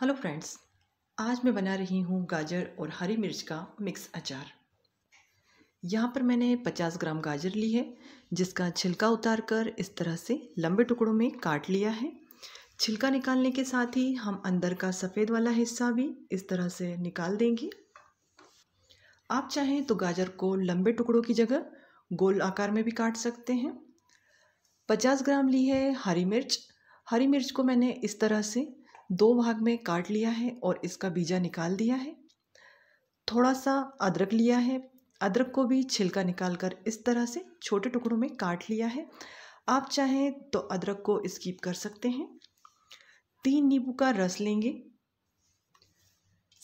hello friends आज मैं बना रही हूँ गाजर और हरी मिर्च का मिक्स अचार यहाँ पर मैंने 50 ग्राम गाजर ली है जिसका छिलका उतार कर इस तरह से लंबे टुकड़ों में काट लिया है छिलका निकालने के साथ ही हम अंदर का सफ़ेद वाला हिस्सा भी इस तरह से निकाल देंगे आप चाहें तो गाजर को लंबे टुकड़ों की जगह गोल आकार में भी काट सकते हैं 50 ग्राम ली है हरी मिर्च हरी मिर्च को मैंने इस तरह से दो भाग में काट लिया है और इसका बीजा निकाल दिया है थोड़ा सा अदरक लिया है अदरक को भी छिलका निकाल कर इस तरह से छोटे टुकड़ों में काट लिया है आप चाहें तो अदरक को स्कीप कर सकते हैं तीन नींबू का रस लेंगे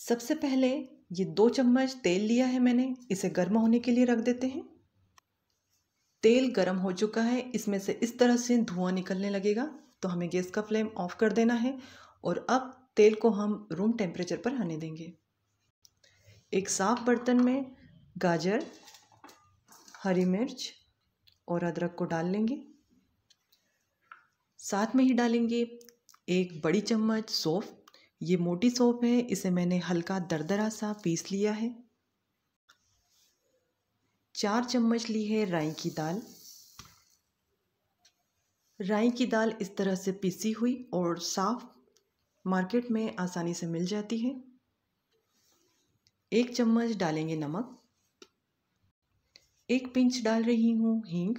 सबसे पहले ये दो चम्मच तेल लिया है मैंने इसे गर्म होने के लिए रख देते हैं तेल गर्म हो चुका है इसमें से इस तरह से धुआं निकलने लगेगा तो हमें गैस का फ्लेम ऑफ कर देना है और अब तेल को हम रूम टेम्परेचर पर आने देंगे एक साफ बर्तन में गाजर हरी मिर्च और अदरक को डाल लेंगे साथ में ही डालेंगे एक बड़ी चम्मच सौफ ये मोटी सौफ है इसे मैंने हल्का दरदरा सा पीस लिया है चार चम्मच ली है राई की दाल राई की दाल इस तरह से पीसी हुई और साफ मार्केट में आसानी से मिल जाती है एक चम्मच डालेंगे नमक एक पिंच डाल रही हूँ हींग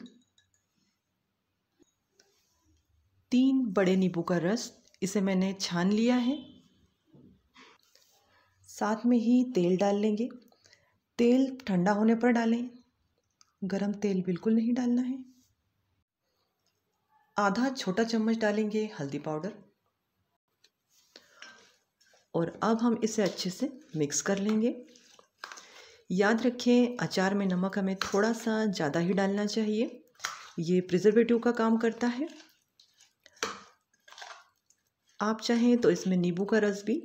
तीन बड़े नींबू का रस इसे मैंने छान लिया है साथ में ही तेल डाल लेंगे तेल ठंडा होने पर डालें गरम तेल बिल्कुल नहीं डालना है आधा छोटा चम्मच डालेंगे हल्दी पाउडर और अब हम इसे अच्छे से मिक्स कर लेंगे याद रखें अचार में नमक हमें थोड़ा सा ज़्यादा ही डालना चाहिए ये प्रिजर्वेटिव का काम करता है आप चाहें तो इसमें नींबू का रस भी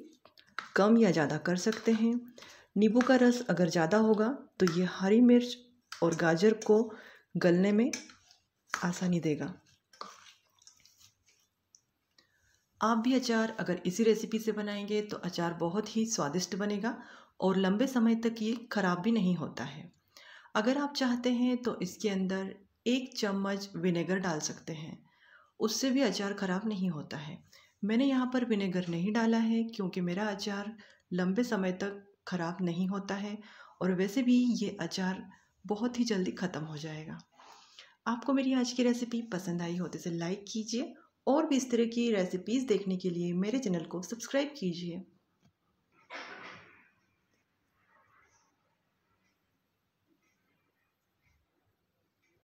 कम या ज़्यादा कर सकते हैं नींबू का रस अगर ज़्यादा होगा तो ये हरी मिर्च और गाजर को गलने में आसानी देगा आप भी अचार अगर इसी रेसिपी से बनाएंगे तो अचार बहुत ही स्वादिष्ट बनेगा और लंबे समय तक ये खराब भी नहीं होता है अगर आप चाहते हैं तो इसके अंदर एक चम्मच विनेगर डाल सकते हैं उससे भी अचार ख़राब नहीं होता है मैंने यहाँ पर विनेगर नहीं डाला है क्योंकि मेरा अचार लंबे समय तक ख़राब नहीं होता है और वैसे भी ये अचार बहुत ही जल्दी ख़त्म हो जाएगा आपको मेरी आज की रेसिपी पसंद आई हो तो इसे लाइक कीजिए और भी इस तरह की रेसिपीज़ देखने के लिए मेरे चैनल को सब्सक्राइब कीजिए